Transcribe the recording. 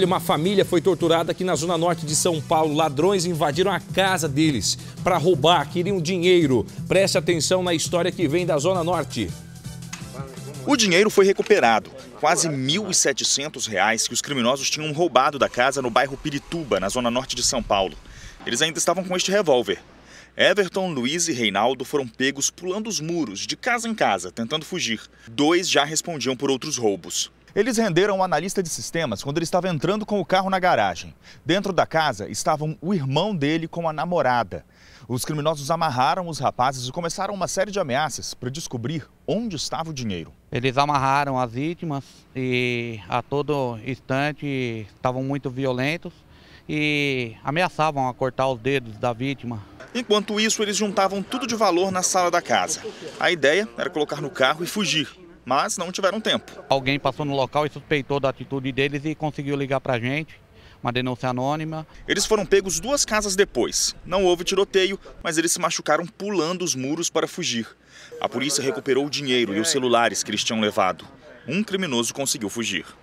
Olha, uma família foi torturada aqui na zona norte de São Paulo. Ladrões invadiram a casa deles para roubar, queriam dinheiro. Preste atenção na história que vem da zona norte. O dinheiro foi recuperado. Quase R$ 1.700 que os criminosos tinham roubado da casa no bairro Pirituba, na zona norte de São Paulo. Eles ainda estavam com este revólver. Everton, Luiz e Reinaldo foram pegos pulando os muros, de casa em casa, tentando fugir. Dois já respondiam por outros roubos. Eles renderam um analista de sistemas quando ele estava entrando com o carro na garagem. Dentro da casa estavam o irmão dele com a namorada. Os criminosos amarraram os rapazes e começaram uma série de ameaças para descobrir onde estava o dinheiro. Eles amarraram as vítimas e a todo instante estavam muito violentos e ameaçavam a cortar os dedos da vítima. Enquanto isso, eles juntavam tudo de valor na sala da casa. A ideia era colocar no carro e fugir mas não tiveram tempo. Alguém passou no local e suspeitou da atitude deles e conseguiu ligar para a gente. Uma denúncia anônima. Eles foram pegos duas casas depois. Não houve tiroteio, mas eles se machucaram pulando os muros para fugir. A polícia recuperou o dinheiro e os celulares que eles tinham levado. Um criminoso conseguiu fugir.